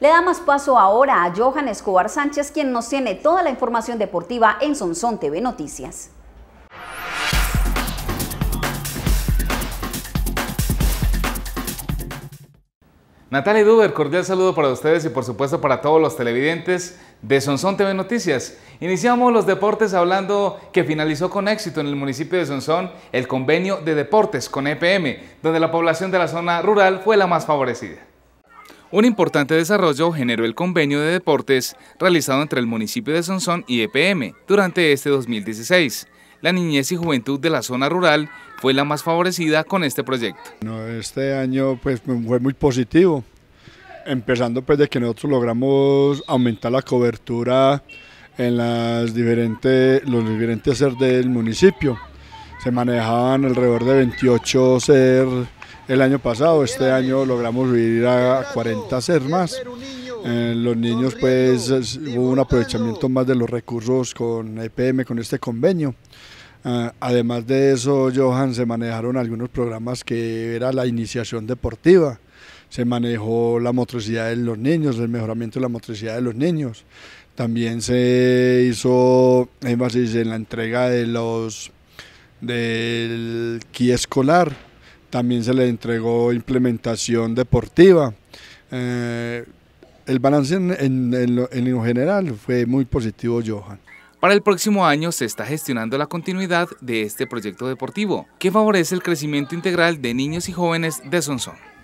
Le damos paso ahora a Johan Escobar Sánchez, quien nos tiene toda la información deportiva en Sonsón TV Noticias. Natalia Duber, cordial saludo para ustedes y por supuesto para todos los televidentes de Sonsón TV Noticias. Iniciamos los deportes hablando que finalizó con éxito en el municipio de Sonsón el convenio de deportes con EPM, donde la población de la zona rural fue la más favorecida. Un importante desarrollo generó el convenio de deportes realizado entre el municipio de Sonsón y EPM durante este 2016. La niñez y juventud de la zona rural fue la más favorecida con este proyecto. este año pues, fue muy positivo, empezando pues, de que nosotros logramos aumentar la cobertura en las diferentes, los diferentes SER del municipio. Se manejaban alrededor de 28 SER el año pasado. Este año logramos vivir a 40 ser más. los niños, pues, hubo un aprovechamiento más de los recursos con EPM, con este convenio. Eh, además de eso, Johan, se manejaron algunos programas que era la iniciación deportiva, se manejó la motricidad de los niños, el mejoramiento de la motricidad de los niños. También se hizo énfasis en la entrega de los del ki escolar, también se le entregó implementación deportiva. Eh, el balance en, lo, general fue muy positivo, Johan. Para el próximo año se está gestionando la continuidad de este proyecto deportivo, que favorece el crecimiento integral de niños y jóvenes de Sonsón.